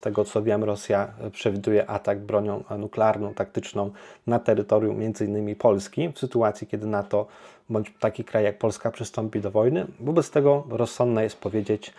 tego co wiem, Rosja e, przewiduje atak bronią e, nuklearną, taktyczną na terytorium m.in. Polski, w sytuacji kiedy NATO bądź taki kraj jak Polska przystąpi do wojny. Wobec tego rozsądne jest powiedzieć,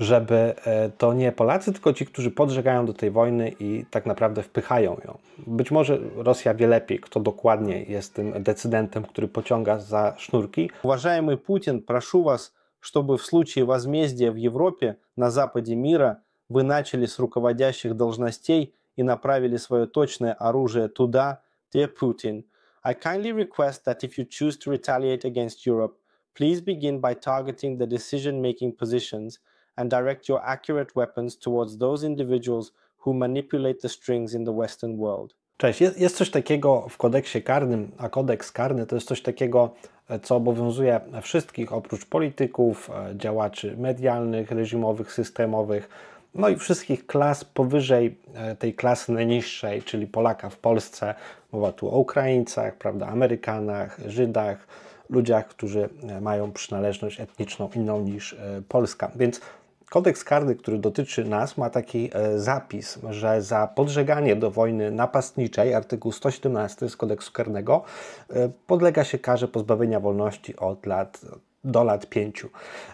żeby e, to nie Polacy, tylko ci, którzy podżegają do tej wojny i tak naprawdę wpychają ją. Być może Rosja wie lepiej, kto dokładnie jest tym decydentem, który pociąga za sznurki. Uważajmy Putin, прошу вас, żeby w случае возмездия w Европе na zapadzie мира – вы начали с руководящих должностей и направили свое точное оружие туда, где Putin. I kindly request that if you choose to retaliate against Europe, please begin by targeting the decision-making positions and direct your accurate weapons towards those individuals who manipulate the strings in the Western world. Cześć, jest, jest coś takiego w kodeksie karnym, a kodeks karny to jest coś takiego, e, co obowiązuje wszystkich oprócz polityków, e, działaczy medialnych, reżimowych, systemowych, no i wszystkich klas powyżej e, tej klasy najniższej, czyli Polaka w Polsce. Mowa tu o Ukraińcach, prawda, Amerykanach, Żydach, ludziach, którzy e, mają przynależność etniczną inną niż e, Polska. Więc kodeks karny, który dotyczy nas, ma taki zapis, że za podżeganie do wojny napastniczej, artykuł 117 z kodeksu karnego, podlega się karze pozbawienia wolności od lat do lat pięciu.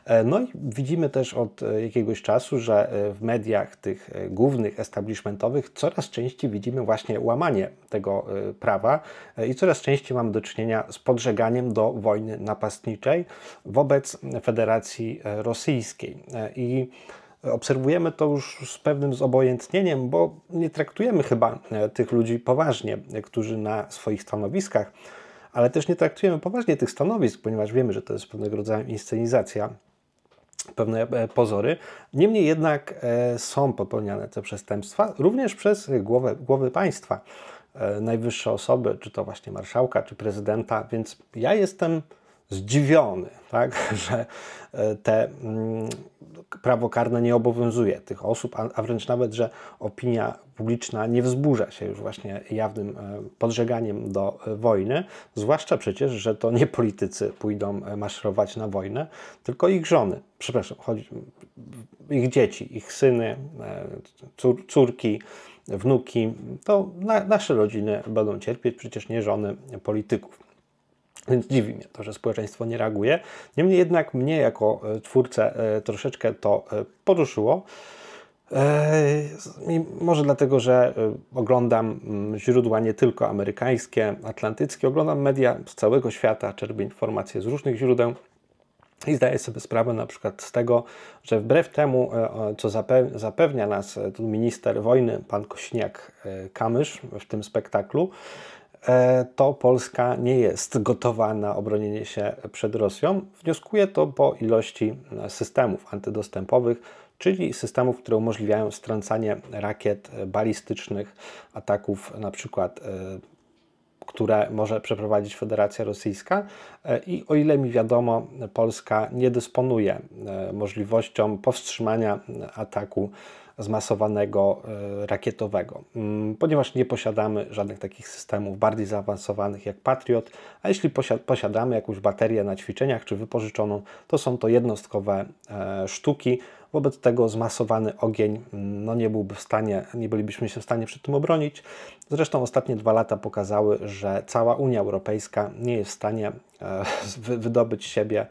E, no i widzimy też od e, jakiegoś czasu, że e, w mediach tych głównych, establishmentowych coraz częściej widzimy właśnie łamanie tego prawa i coraz częściej mamy do czynienia z podżeganiem do wojny napastniczej wobec Federacji Rosyjskiej. I obserwujemy to już z pewnym zobojętnieniem, bo nie traktujemy chyba tych ludzi poważnie, którzy na swoich stanowiskach ale też nie traktujemy poważnie tych stanowisk, ponieważ wiemy, że to jest pewnego rodzaju inscenizacja, pewne e, pozory. Niemniej jednak e, są popełniane te przestępstwa również przez głowę, głowy państwa, e, najwyższe osoby, czy to właśnie marszałka, czy prezydenta, więc ja jestem zdziwiony, tak, że e, te mm, prawo karne nie obowiązuje tych osób, a wręcz nawet, że opinia publiczna nie wzburza się już właśnie jawnym e, podżeganiem do e, wojny, zwłaszcza przecież, że to nie politycy pójdą maszerować na wojnę, tylko ich żony, przepraszam, ich dzieci, ich syny, córki, wnuki, to nasze rodziny będą cierpieć, przecież nie żony polityków. Więc dziwi mnie to, że społeczeństwo nie reaguje. Niemniej jednak mnie jako e, twórcę e, troszeczkę to e, poruszyło. I może dlatego, że oglądam mm, źródła nie tylko amerykańskie, atlantyckie, oglądam media z całego świata, czerpię informacje z różnych źródeł. I zdaję sobie sprawę na przykład z tego, że wbrew temu, co zapewnia nas tu minister wojny, pan Kośniak-Kamysz w tym spektaklu, E, to Polska nie jest gotowa na obronienie się przed Rosją. Wnioskuje to po ilości e, systemów antydostępowych, czyli systemów, które umożliwiają strącanie rakiet balistycznych, ataków na przykład e, które może przeprowadzić Federacja Rosyjska. I o ile mi wiadomo, Polska nie dysponuje możliwością powstrzymania ataku zmasowanego e, rakietowego, mm, ponieważ nie posiadamy żadnych takich systemów bardziej zaawansowanych jak Patriot, a jeśli posiadamy jakąś baterię na ćwiczeniach czy wypożyczoną, to są to jednostkowe e, sztuki. Wobec tego zmasowany ogień mm, no nie byłby w stanie, nie bylibyśmy się w stanie przed tym obronić. Zresztą ostatnie dwa lata pokazały, że cała Unia Europejska nie jest w stanie e, wydobyć siebie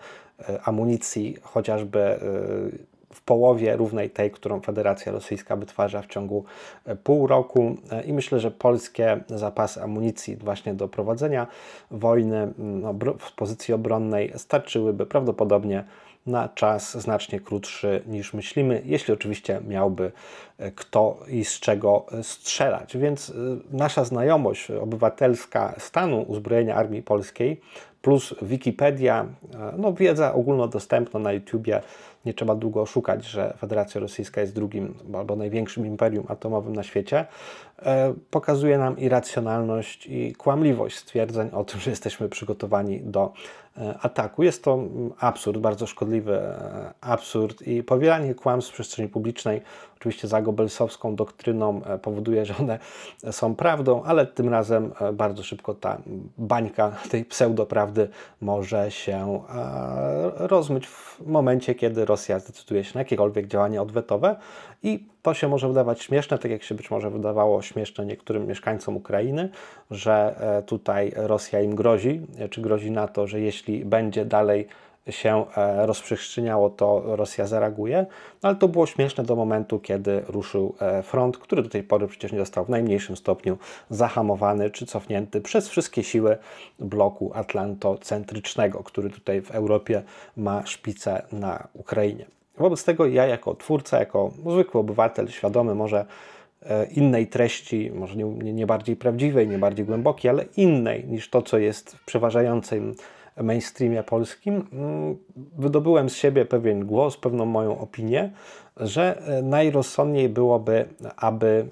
amunicji chociażby w połowie równej tej, którą Federacja Rosyjska wytwarza w ciągu e, pół roku. E, I myślę, że polskie zapasy amunicji właśnie do prowadzenia wojny no, w pozycji obronnej starczyłyby prawdopodobnie na czas znacznie krótszy niż myślimy, jeśli oczywiście miałby e, kto i z czego strzelać. Więc nasza znajomość obywatelska stanu uzbrojenia Armii Polskiej plus Wikipedia, no wiedza ogólnodostępna na YouTubie nie trzeba długo szukać, że Federacja Rosyjska jest drugim albo największym imperium atomowym na świecie. E, pokazuje nam irracjonalność i kłamliwość stwierdzeń o tym, że jesteśmy przygotowani do e, ataku. Jest to mm, absurd, bardzo szkodliwy e, absurd i powielanie kłamstw w przestrzeni publicznej, oczywiście za gobelsowską doktryną, powoduje, że one są prawdą, ale tym razem bardzo szybko ta bańka tej pseudoprawdy może się rozmyć w momencie, kiedy Rosja zdecyduje się na jakiekolwiek działanie odwetowe, i to się może wydawać śmieszne, tak jak się być może wydawało śmieszne niektórym mieszkańcom Ukrainy, że e, tutaj Rosja im grozi, e, czy grozi na to, że jeśli będzie dalej się e, rozprzestrzeniało, to Rosja zareaguje, no, ale to było śmieszne do momentu, kiedy ruszył front, który do tej pory przecież nie został w najmniejszym stopniu zahamowany czy cofnięty przez wszystkie siły bloku atlantocentrycznego, który tutaj w Europie ma szpice na Ukrainie. Wobec tego ja jako twórca, jako zwykły obywatel, świadomy może e, innej treści, może nie, nie, bardziej prawdziwej, nie bardziej głębokiej, ale innej niż to, co jest w przeważającym mainstreamie polskim, mm, wydobyłem z siebie pewien głos, pewną moją opinię, że e, najrozsądniej byłoby, aby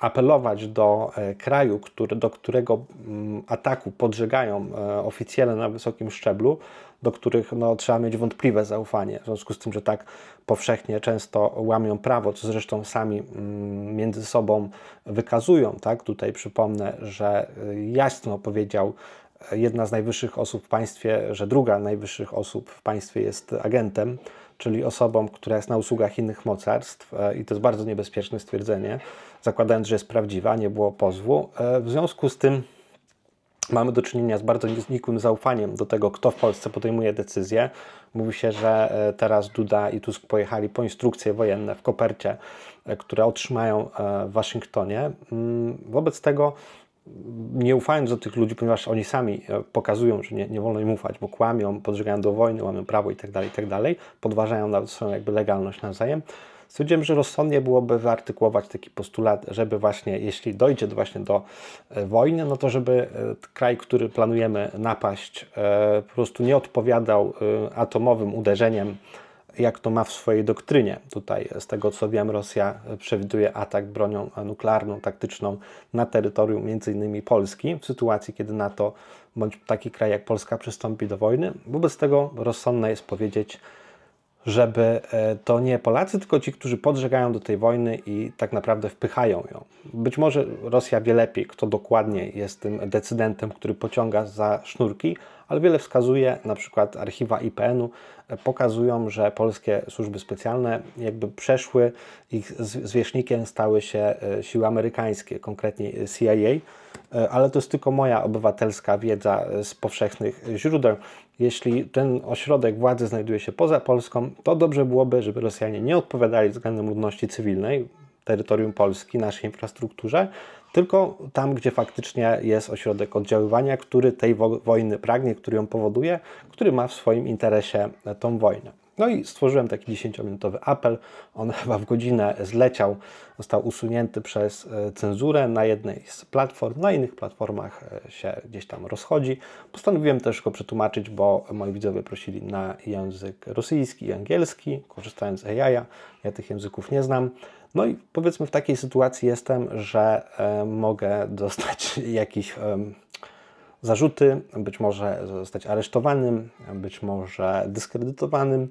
apelować do e, kraju, który, do którego mm, ataku podżegają e, oficjele na wysokim szczeblu, do których no, trzeba mieć wątpliwe zaufanie, w związku z tym, że tak powszechnie często łamią prawo, co zresztą sami mm, między sobą wykazują. Tak? Tutaj przypomnę, że e, jasno powiedział jedna z najwyższych osób w państwie, że druga najwyższych osób w państwie jest agentem czyli osobą, która jest na usługach innych mocarstw, e, i to jest bardzo niebezpieczne stwierdzenie, zakładając, że jest prawdziwa, nie było pozwu. E, w związku z tym mamy do czynienia z bardzo nikłym zaufaniem do tego, kto w Polsce podejmuje decyzje. Mówi się, że e, teraz Duda i Tusk pojechali po instrukcje wojenne w kopercie, które otrzymają w Waszyngtonie. Mm, wobec tego nie ufając do tych ludzi, ponieważ oni sami e, pokazują, że nie, nie wolno im ufać, bo kłamią, podżegają do wojny, łamią prawo itd., tak itd., tak podważają nawet swoją jakby legalność nawzajem. Stwierdziłem, że rozsądnie byłoby wyartykułować taki postulat, żeby właśnie, jeśli dojdzie do, właśnie do e, wojny, no to żeby e, kraj, który planujemy napaść, po prostu nie odpowiadał atomowym uderzeniem jak to ma w swojej doktrynie. Tutaj, e, z tego co wiem, Rosja e, przewiduje atak bronią e, nuklearną, taktyczną na terytorium m.in. Polski, w sytuacji, kiedy NATO bądź taki kraj jak Polska przystąpi do wojny. Wobec tego rozsądne jest powiedzieć, żeby e, to nie Polacy, tylko ci, którzy podżegają do tej wojny i tak naprawdę wpychają ją. Być może Rosja wie lepiej, kto dokładnie jest tym decydentem, który pociąga za sznurki, ale wiele wskazuje, na przykład archiwa IPN-u e, pokazują, że polskie służby specjalne jakby przeszły, ich zwierzchnikiem stały się e, siły amerykańskie, konkretnie CIA, E, ale to jest tylko moja obywatelska wiedza e, z powszechnych źródeł. Jeśli ten ośrodek władzy znajduje się poza Polską, to dobrze byłoby, żeby Rosjanie nie odpowiadali względem ludności cywilnej, terytorium Polski, naszej infrastrukturze, tylko tam, gdzie faktycznie jest ośrodek oddziaływania, który tej wojny pragnie, który ją powoduje, który ma w swoim interesie e, tą wojnę. No i stworzyłem taki 10-minutowy apel. On chyba w godzinę zleciał, został usunięty przez e, cenzurę na jednej z platform, na innych platformach e, się gdzieś tam rozchodzi. Postanowiłem też go przetłumaczyć, bo moi widzowie prosili na język rosyjski i angielski, korzystając z AI. -a. Ja tych języków nie znam. No i powiedzmy w takiej sytuacji jestem, że e, mogę dostać jakiś zarzuty, być może zostać aresztowanym, być może dyskredytowanym.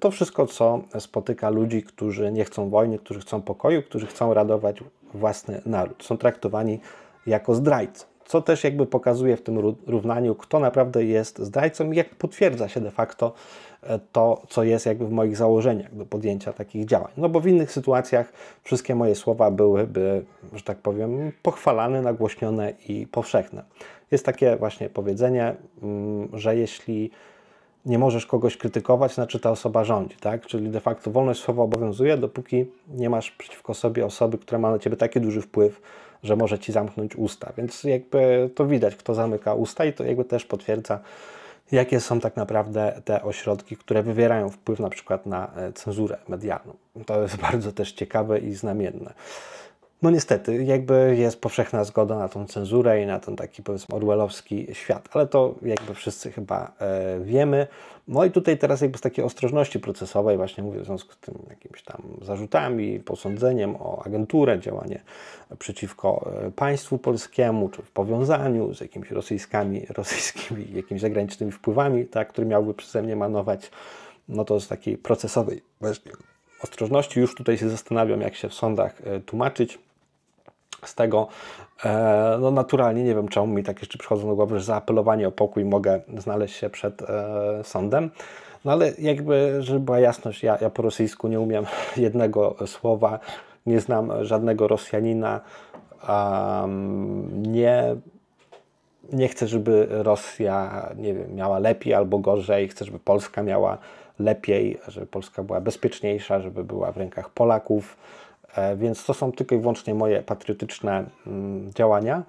To wszystko, co spotyka ludzi, którzy nie chcą wojny, którzy chcą pokoju, którzy chcą radować własny naród. Są traktowani jako zdrajcy. Co też jakby pokazuje w tym równaniu, kto naprawdę jest zdrajcą i jak potwierdza się de facto e, to, co jest jakby w moich założeniach do podjęcia takich działań. No bo w innych sytuacjach wszystkie moje słowa byłyby, że tak powiem, pochwalane, nagłośnione i powszechne. Jest takie właśnie powiedzenie, mm, że jeśli nie możesz kogoś krytykować, znaczy ta osoba rządzi, tak? Czyli de facto wolność słowa obowiązuje, dopóki nie masz przeciwko sobie osoby, która ma na ciebie taki duży wpływ, że może ci zamknąć usta. Więc jakby to widać, kto zamyka usta i to jakby też potwierdza, jakie są tak naprawdę te ośrodki, które wywierają wpływ na przykład na e, cenzurę medialną. To jest bardzo też ciekawe i znamienne. No niestety, jakby jest powszechna zgoda na tą cenzurę i na ten taki powiedzmy orwellowski świat, ale to jakby wszyscy chyba e, wiemy. No i tutaj teraz jakby z takiej ostrożności procesowej właśnie mówię w związku z tym jakimiś tam zarzutami, posądzeniem o agenturę, działanie przeciwko e, państwu polskiemu, czy w powiązaniu z jakimiś rosyjskimi, rosyjskimi jakimiś zagranicznymi wpływami, tak, które miałby przeze mnie manować, no to z takiej procesowej właśnie ostrożności. Już tutaj się zastanawiam, jak się w sądach e, tłumaczyć z tego e, no naturalnie, nie wiem czemu mi tak jeszcze przychodzą do głowy, że za apelowanie o pokój mogę znaleźć się przed e, sądem. No ale jakby, żeby była jasność, ja, ja po rosyjsku nie umiem jednego słowa, nie znam żadnego Rosjanina, um, nie nie chcę, żeby Rosja nie wiem, miała lepiej albo gorzej, chcę, żeby Polska miała lepiej, żeby Polska była bezpieczniejsza, żeby była w rękach Polaków. E, więc to są tylko i wyłącznie moje patriotyczne mm, działania,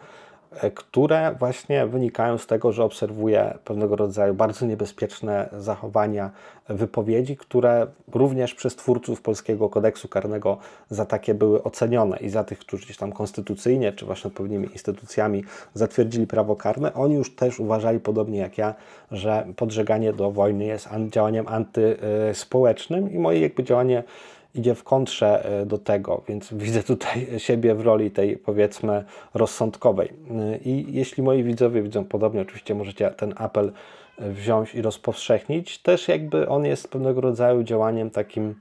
e, które właśnie wynikają z tego, że obserwuję pewnego rodzaju bardzo niebezpieczne zachowania, wypowiedzi, które również przez twórców polskiego kodeksu karnego za takie były ocenione i za tych, którzy gdzieś tam konstytucyjnie czy właśnie odpowiednimi instytucjami zatwierdzili prawo karne, oni już też uważali, podobnie jak ja, że podżeganie do wojny jest działaniem antyspołecznym e, i moje jakby działanie idzie w kontrze e, do tego, więc widzę tutaj siebie w roli tej powiedzmy rozsądkowej. E, I jeśli moi widzowie widzą podobnie, oczywiście możecie ten apel e, wziąć i rozpowszechnić. Też jakby on jest pewnego rodzaju działaniem takim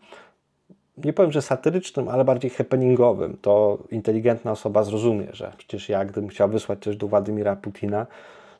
nie powiem, że satyrycznym, ale bardziej happeningowym. To inteligentna osoba zrozumie, że przecież ja gdybym chciał wysłać coś do Władimira Putina,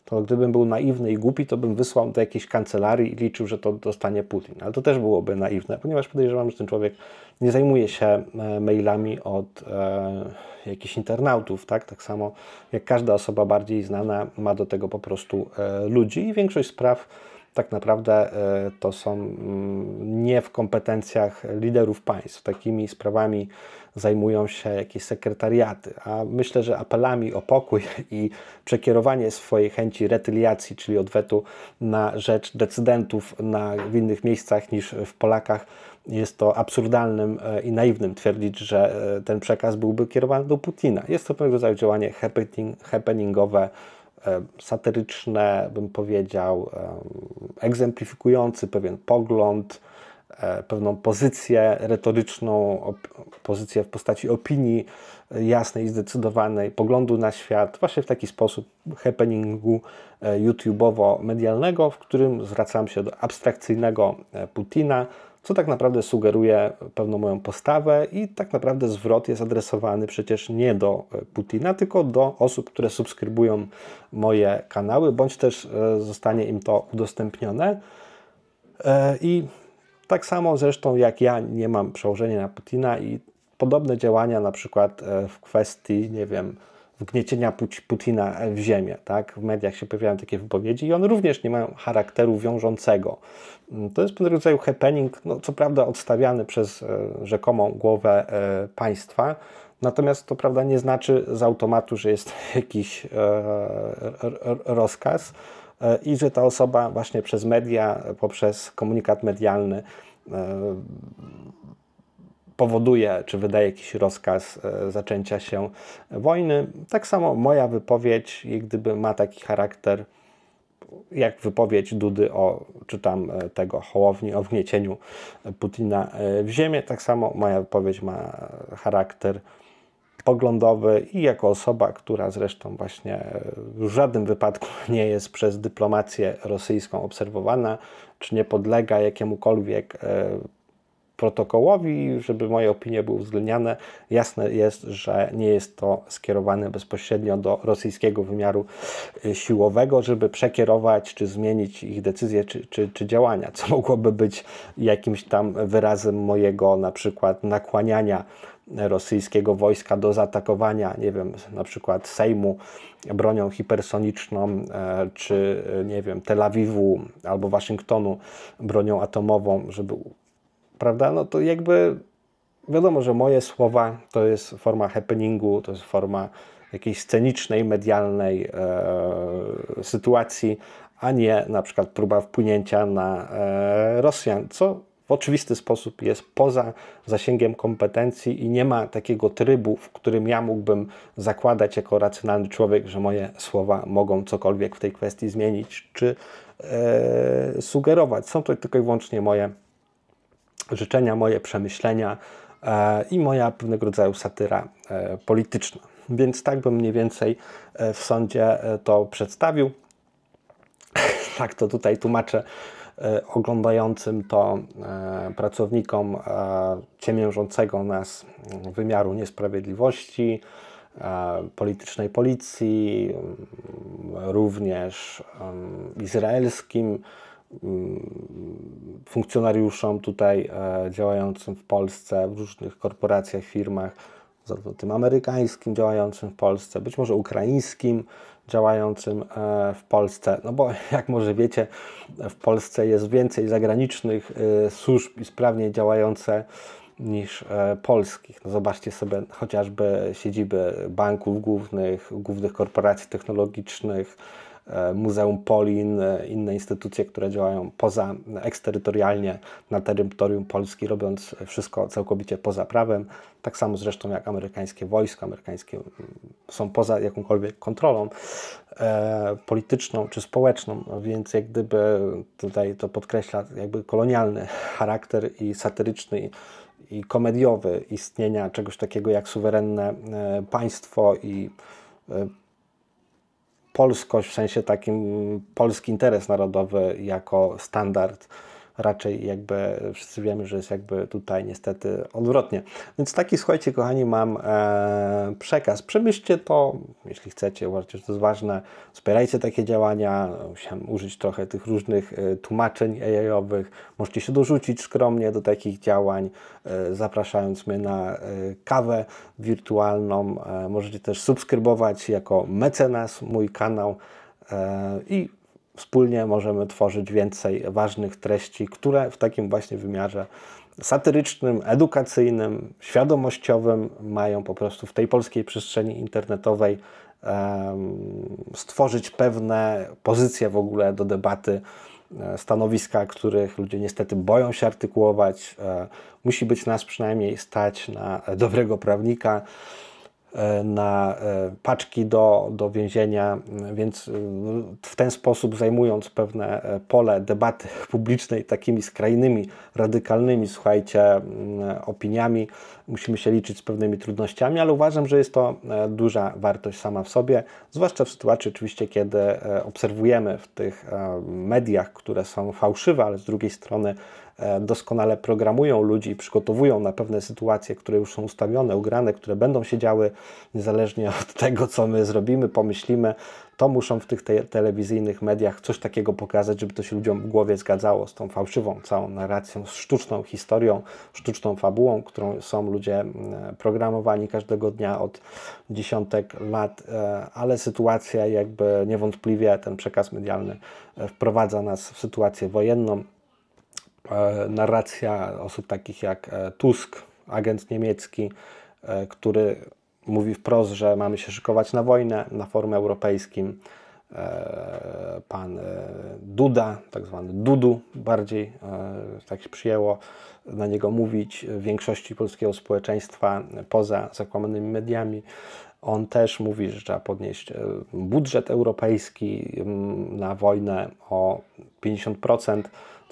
to gdybym był naiwny i głupi, to bym wysłał do jakiejś kancelarii i liczył, że to dostanie Putin. Ale to też byłoby naiwne, ponieważ podejrzewam, że ten człowiek nie zajmuje się e, mailami od e, jakichś internautów, tak? Tak samo jak każda osoba bardziej znana ma do tego po prostu e, ludzi i większość spraw tak naprawdę e, to są mm, nie w kompetencjach liderów państw. Takimi sprawami zajmują się jakieś sekretariaty, a myślę, że apelami o pokój i przekierowanie swojej chęci retyliacji, czyli odwetu na rzecz decydentów na, w innych miejscach niż w Polakach, jest to absurdalnym e, i naiwnym twierdzić, że e, ten przekaz byłby kierowany do Putina. Jest to pewnego rodzaju działanie happening, happeningowe, satyryczne, bym powiedział, egzemplifikujący pewien pogląd, e, pewną pozycję retoryczną, pozycję w postaci opinii e, jasnej i zdecydowanej, poglądu na świat, właśnie w taki sposób happeningu e, YouTube'owo-medialnego, w którym zwracam się do abstrakcyjnego Putina, co tak naprawdę sugeruje pewną moją postawę i tak naprawdę zwrot jest adresowany przecież nie do e, Putina, tylko do osób, które subskrybują moje kanały, bądź też e, zostanie im to udostępnione. E, I tak samo zresztą jak ja nie mam przełożenia na Putina i podobne działania na przykład w kwestii, nie wiem, wgniecienia Putina w ziemię. Tak? W mediach się pojawiają takie wypowiedzi i one również nie mają charakteru wiążącego. Mm, to jest pewien rodzaju happening, no, co prawda odstawiany przez e, rzekomą głowę e, państwa, natomiast to prawda nie znaczy z automatu, że jest jakiś e, rozkaz i że ta osoba właśnie przez media, poprzez komunikat medialny powoduje czy wydaje jakiś rozkaz e, zaczęcia się wojny. Tak samo moja wypowiedź, jak gdyby ma taki charakter jak wypowiedź Dudy o, czy tam e, tego Hołowni o wgniecieniu Putina e, w ziemię, tak samo moja wypowiedź ma charakter poglądowy i jako osoba, która zresztą właśnie w żadnym wypadku nie jest przez dyplomację rosyjską obserwowana, czy nie podlega jakiemukolwiek protokołowi, żeby moje opinie były uwzględniane. Jasne jest, że nie jest to skierowane bezpośrednio do rosyjskiego wymiaru y, siłowego, żeby przekierować czy zmienić ich decyzje czy, czy, czy działania, co mogłoby być jakimś tam wyrazem mojego na przykład nakłaniania rosyjskiego wojska do zaatakowania, nie wiem, na przykład Sejmu bronią hipersoniczną, e, czy e, nie wiem, Tel Awiwu albo Waszyngtonu bronią atomową, żeby prawda? No to jakby wiadomo, że moje słowa to jest forma happeningu, to jest forma jakiejś scenicznej, medialnej e, sytuacji, a nie na przykład próba wpłynięcia na e, Rosjan, co w oczywisty sposób jest poza zasięgiem kompetencji i nie ma takiego trybu, w którym ja mógłbym zakładać jako racjonalny człowiek, że moje słowa mogą cokolwiek w tej kwestii zmienić czy e, sugerować. Są to tylko i wyłącznie moje życzenia, moje przemyślenia e, i moja pewnego rodzaju satyra e, polityczna. Więc tak bym mniej więcej e, w sądzie to przedstawił. tak to tutaj tłumaczę oglądającym to pracownikom ciemiężącego nas wymiaru niesprawiedliwości, politycznej policji, również izraelskim Mm, funkcjonariuszom tutaj e, działającym w Polsce, w różnych korporacjach, firmach, zarówno tym amerykańskim działającym w Polsce, być może ukraińskim działającym e, w Polsce. No bo jak może wiecie, w Polsce jest więcej zagranicznych e, służb i sprawniej działające niż polskich. No zobaczcie sobie chociażby siedziby banków głównych, głównych korporacji technologicznych, Muzeum Polin, e, inne instytucje, które działają poza eksterytorialnie na terytorium Polski, robiąc wszystko całkowicie poza prawem. Tak samo zresztą jak amerykańskie wojska, amerykańskie są poza jakąkolwiek kontrolą e, polityczną czy społeczną, no więc jak gdyby tutaj to podkreśla jakby kolonialny charakter i satyryczny i komediowy istnienia czegoś takiego jak suwerenne e, państwo i e, polskość, w sensie takim polski interes narodowy jako standard raczej jakby wszyscy wiemy, że jest jakby tutaj niestety odwrotnie. Więc taki, słuchajcie, kochani, mam e, przekaz. Przemyślcie to, jeśli chcecie, uważacie, że to jest ważne. Wspierajcie takie działania. Musiałem użyć trochę tych różnych e, tłumaczeń AI-owych. Możecie się dorzucić skromnie do takich działań, e, zapraszając mnie na e, kawę wirtualną. E, możecie też subskrybować jako mecenas mój kanał e, i wspólnie możemy tworzyć więcej ważnych treści, które w takim właśnie wymiarze satyrycznym, edukacyjnym, świadomościowym mają po prostu w tej polskiej przestrzeni internetowej stworzyć pewne pozycje w ogóle do debaty, e, stanowiska, których ludzie niestety boją się artykułować. E, musi być nas przynajmniej stać na dobrego prawnika E, na e, paczki do, do więzienia, mm, więc y, w ten sposób zajmując pewne e, pole debaty publicznej takimi skrajnymi, radykalnymi, słuchajcie, mm, opiniami, musimy się liczyć z pewnymi trudnościami, ale uważam, że jest to duża wartość sama w sobie, zwłaszcza w sytuacji oczywiście, kiedy obserwujemy w tych mediach, które są fałszywe, ale z drugiej strony E, doskonale programują ludzi, przygotowują na pewne sytuacje, które już są ustawione, ugrane, które będą się działy niezależnie od tego, co my zrobimy, pomyślimy, to muszą w tych te telewizyjnych mediach coś takiego pokazać, żeby to się ludziom w głowie zgadzało z tą fałszywą całą narracją, z sztuczną historią, sztuczną fabułą, którą są ludzie mm, programowani każdego dnia od dziesiątek lat, e, ale sytuacja jakby niewątpliwie ten przekaz medialny e, wprowadza nas w sytuację wojenną, E, narracja osób takich jak e, Tusk, agent niemiecki, e, który mówi wprost, że mamy się szykować na wojnę na forum europejskim. Pan Duda, tak zwany Dudu, bardziej tak się przyjęło na niego mówić w większości polskiego społeczeństwa poza zakłamanymi mediami. On też mówi, że trzeba podnieść budżet europejski na wojnę o 50%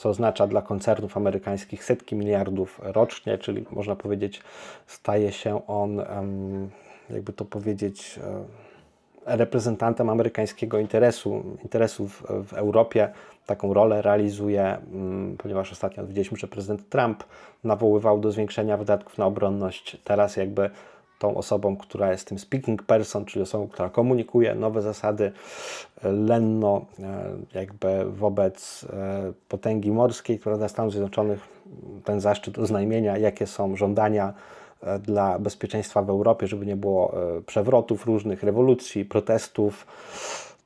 co oznacza dla koncernów amerykańskich setki miliardów rocznie, czyli można powiedzieć, staje się on, jakby to powiedzieć, e, reprezentantem amerykańskiego interesu, interesów w Europie. Taką rolę realizuje, mm, ponieważ ostatnio widzieliśmy, że prezydent Trump nawoływał do zwiększenia wydatków na obronność. Teraz jakby tą osobą, która jest tym speaking person, czyli osobą, która komunikuje nowe zasady e, lenno e, jakby wobec e, potęgi morskiej, która Stanów Zjednoczonych mm, ten zaszczyt oznajmienia, jakie są żądania dla bezpieczeństwa w Europie, żeby nie było przewrotów różnych, rewolucji, protestów,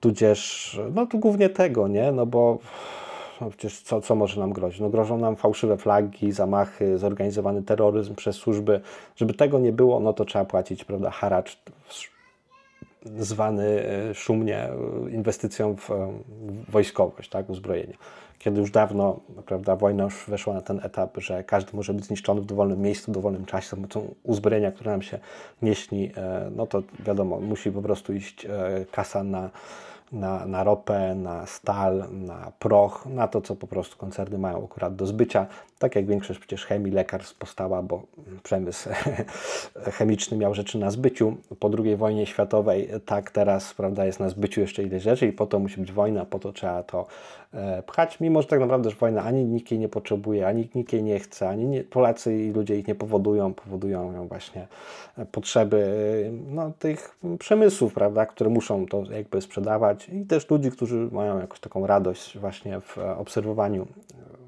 tudzież no tu głównie tego, nie? No bo no przecież co, co może nam grozić? No grożą nam fałszywe flagi, zamachy, zorganizowany terroryzm przez służby. Żeby tego nie było, no to trzeba płacić, prawda, haracz zwany e, szumnie e, inwestycją e, w wojskowość, tak, uzbrojenie. Kiedy już dawno, prawda, wojna już weszła na ten etap, że każdy może być zniszczony w dowolnym miejscu, w dowolnym czasie, za pomocą uzbrojenia, które nam się nie śni, no to wiadomo, musi po prostu iść kasa na na, na ropę, na stal, na proch, na to, co po prostu koncerny mają akurat do zbycia, tak jak większość przecież chemii, lekarstw powstała, bo przemysł chemiczny miał rzeczy na zbyciu. Po II wojnie światowej tak teraz prawda, jest na zbyciu jeszcze ileś rzeczy i po to musi być wojna, po to trzeba to e, pchać, mimo że tak naprawdę że wojna ani nikt jej nie potrzebuje, ani nikt jej nie chce, ani nie, Polacy i ludzie ich nie powodują, powodują właśnie potrzeby e, no, tych przemysłów, prawda, które muszą to jakby sprzedawać i też ludzi, którzy mają jakąś taką radość właśnie w obserwowaniu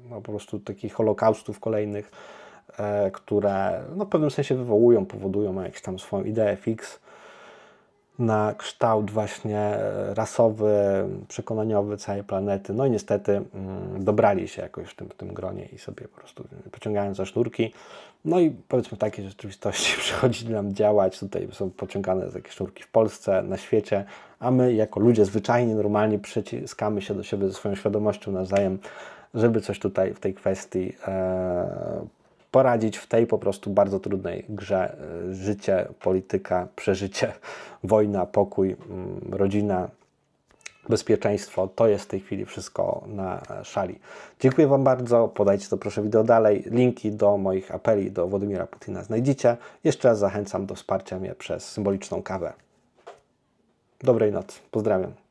no, po prostu takich holokaustów kolejnych, e, które no, w pewnym sensie wywołują, powodują jakąś tam swoją ideę fix na kształt właśnie e, rasowy, przekonaniowy całej planety. No i niestety mm, dobrali się jakoś w tym, w tym gronie i sobie po prostu pociągają za sznurki. No i powiedzmy takiej rzeczywistości przychodzi nam działać. Tutaj są pociągane takie sznurki w Polsce, na świecie, a my jako ludzie zwyczajni, normalni przyciskamy się do siebie ze swoją świadomością nawzajem żeby coś tutaj w tej kwestii e, poradzić w tej po prostu bardzo trudnej grze e, życie, polityka, przeżycie, wojna, pokój, mm, rodzina, bezpieczeństwo. To jest w tej chwili wszystko na szali. Dziękuję Wam bardzo. Podajcie to proszę wideo dalej. Linki do moich apeli do Władimira Putina znajdziecie. Jeszcze raz zachęcam do wsparcia mnie przez symboliczną kawę. Dobrej nocy. Pozdrawiam.